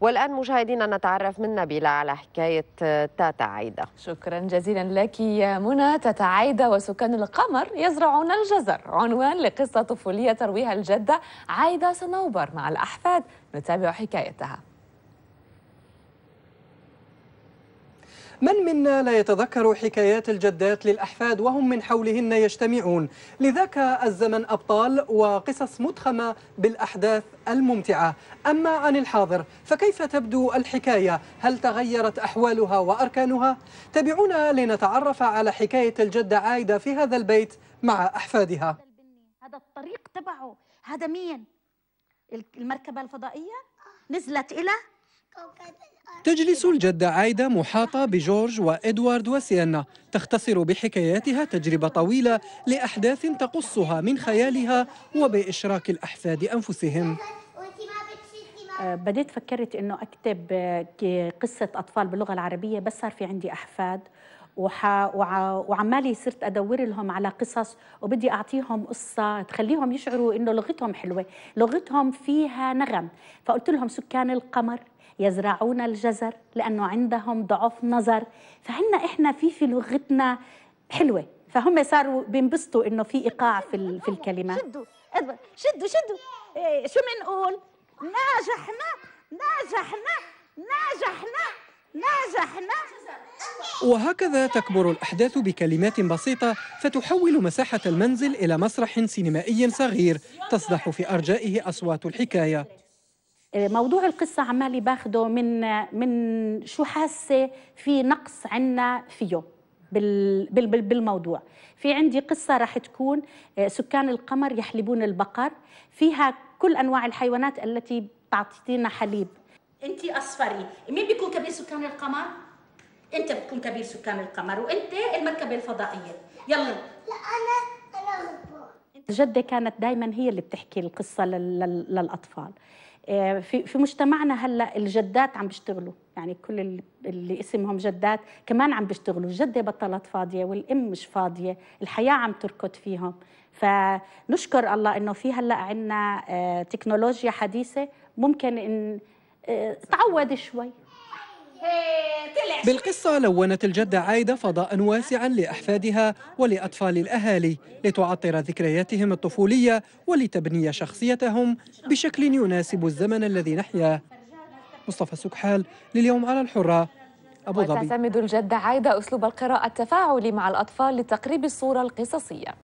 والآن مشاهدينا نتعرف من نبيلة على حكاية آه، تاتا عايدة شكرا جزيلا لك يا منى تاتا عايدة وسكان القمر يزرعون الجزر عنوان لقصة طفولية ترويها الجدة عايدة صنوبر مع الأحفاد نتابع حكايتها من منا لا يتذكر حكايات الجدات للأحفاد وهم من حولهن يجتمعون لذاك الزمن أبطال وقصص متخمة بالأحداث الممتعة أما عن الحاضر فكيف تبدو الحكاية هل تغيرت أحوالها وأركانها تابعونا لنتعرف على حكاية الجدة عايدة في هذا البيت مع أحفادها هذا الطريق تبعه هذا مين المركبة الفضائية نزلت إلى تجلس الجدة عايدة محاطة بجورج وإدوارد وسيانا تختصر بحكاياتها تجربة طويلة لأحداث تقصها من خيالها وبإشراك الأحفاد أنفسهم أه، بديت فكرت انه اكتب آه، قصه اطفال باللغه العربيه بس صار في عندي احفاد وح... وع... وعمالي صرت ادور لهم على قصص وبدي اعطيهم قصه تخليهم يشعروا انه لغتهم حلوه، لغتهم فيها نغم، فقلت لهم سكان القمر يزرعون الجزر لانه عندهم ضعف نظر، فعنا احنا في في لغتنا حلوه، فهم صاروا بينبسطوا انه في ايقاع في ال... في الكلمه شدوا شدوا شدوا إيه شو بنقول؟ نجحنا نجحنا نجحنا نجحنا وهكذا تكبر الأحداث بكلمات بسيطة فتحول مساحة المنزل إلى مسرح سينمائي صغير تصدح في أرجائه أصوات الحكاية موضوع القصة عمالي باخده من من شو حاسة في نقص عنا فيه بالموضوع في عندي قصة راح تكون آه، سكان القمر يحلبون البقر فيها كل أنواع الحيوانات التي تعطينا حليب أنت أصفري مين بيكون كبير سكان القمر؟ انت بتكون كبير سكان القمر وانت المركبه الفضائيه يلا لا انا انا غضبان جده كانت دائما هي اللي بتحكي القصه للاطفال آه، في في مجتمعنا هلا الجدات عم بيشتغلوا يعني كل اللي اسمهم جدات كمان عم بيشتغلوا الجده بطلت فاضيه والام مش فاضيه الحياه عم تركض فيهم فنشكر الله انه في هلا عندنا آه، تكنولوجيا حديثه ممكن ان آه، تعود شوي بالقصة لونت الجدة عايدة فضاء واسعا لأحفادها ولأطفال الأهالي لتعطر ذكرياتهم الطفولية ولتبني شخصيتهم بشكل يناسب الزمن الذي نحياه مصطفى سكحال لليوم على الحرة أبو ظبي وتعتمد الجدة عايدة أسلوب القراءة التفاعلي مع الأطفال لتقريب الصورة القصصية